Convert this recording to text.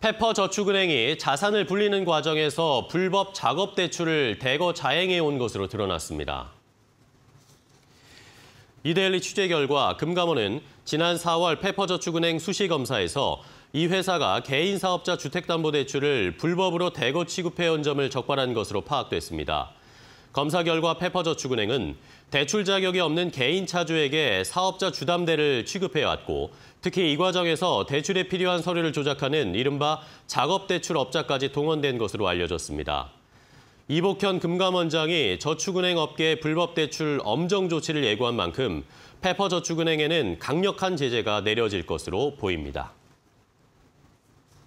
페퍼저축은행이 자산을 불리는 과정에서 불법 작업 대출을 대거 자행해 온 것으로 드러났습니다. 이데일리 취재 결과 금감원은 지난 4월 페퍼저축은행 수시검사에서 이 회사가 개인사업자 주택담보대출을 불법으로 대거 취급해 온 점을 적발한 것으로 파악됐습니다. 검사 결과 페퍼저축은행은 대출 자격이 없는 개인 차주에게 사업자 주담대를 취급해왔고 특히 이 과정에서 대출에 필요한 서류를 조작하는 이른바 작업대출업자까지 동원된 것으로 알려졌습니다. 이복현 금감원장이 저축은행 업계의 불법 대출 엄정 조치를 예고한 만큼 페퍼저축은행에는 강력한 제재가 내려질 것으로 보입니다.